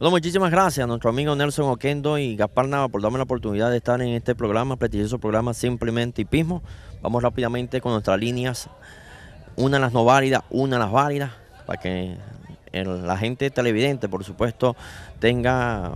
muchísimas gracias a nuestro amigo Nelson Oquendo y Gaspar Nava por darme la oportunidad de estar en este programa, prestigioso programa Simplemente y Pismo. Vamos rápidamente con nuestras líneas, una las no válidas, una las válidas, para que la gente televidente, por supuesto, tenga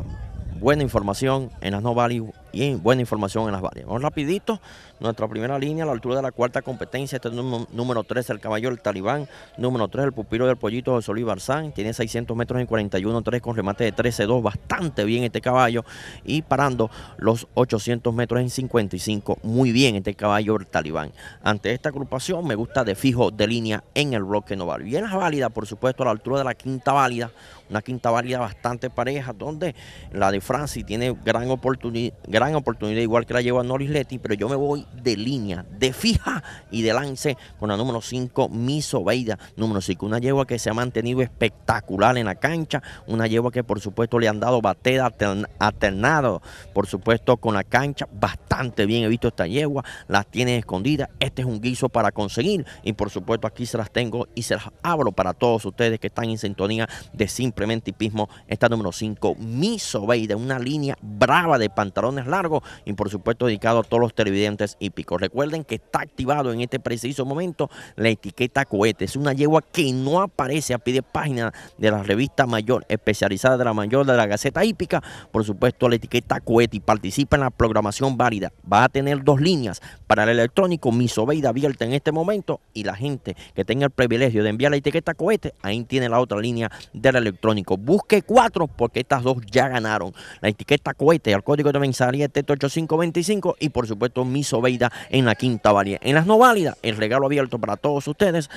buena información en las no válidas y buena información en las varias. Vamos rapidito, nuestra primera línea a la altura de la cuarta competencia, este número 3 el caballo del talibán, número 3 el pupilo del pollito José Luis Barzán, tiene 600 metros en 41-3 con remate de 13-2, bastante bien este caballo y parando los 800 metros en 55, muy bien este caballo del talibán. Ante esta agrupación me gusta de fijo de línea en el bloque noval. Y en las válidas, por supuesto, a la altura de la quinta válida, una quinta válida bastante pareja, donde la de Franci tiene gran oportunidad gran oportunidad, igual que la lleva Noris Letty, pero yo me voy de línea, de fija y de lance con la número 5, Miso Veida. Número 5, una yegua que se ha mantenido espectacular en la cancha, una yegua que por supuesto le han dado bateda alternado, por supuesto con la cancha, bastante bien he visto esta yegua, la tiene escondida, este es un guiso para conseguir y por supuesto aquí se las tengo y se las abro para todos ustedes que están en sintonía de Simplemente Hipismo, esta número 5, Miso Veida, una línea brava de pantalones largo y por supuesto dedicado a todos los televidentes hípicos. Recuerden que está activado en este preciso momento la etiqueta cohete. Es una yegua que no aparece a pie de página de la revista mayor especializada de la mayor de la Gaceta Hípica. Por supuesto la etiqueta cohete y participa en la programación válida. Va a tener dos líneas para el electrónico, mi abierta en este momento y la gente que tenga el privilegio de enviar la etiqueta cohete, ahí tiene la otra línea del electrónico. Busque cuatro porque estas dos ya ganaron. La etiqueta cohete al código de mensaje 78525 8525 y por supuesto Misoveida en la Quinta Valle. En las no válidas, el regalo abierto para todos ustedes,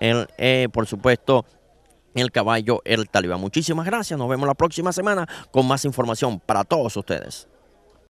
el, eh, por supuesto el caballo El Talibán. Muchísimas gracias, nos vemos la próxima semana con más información para todos ustedes.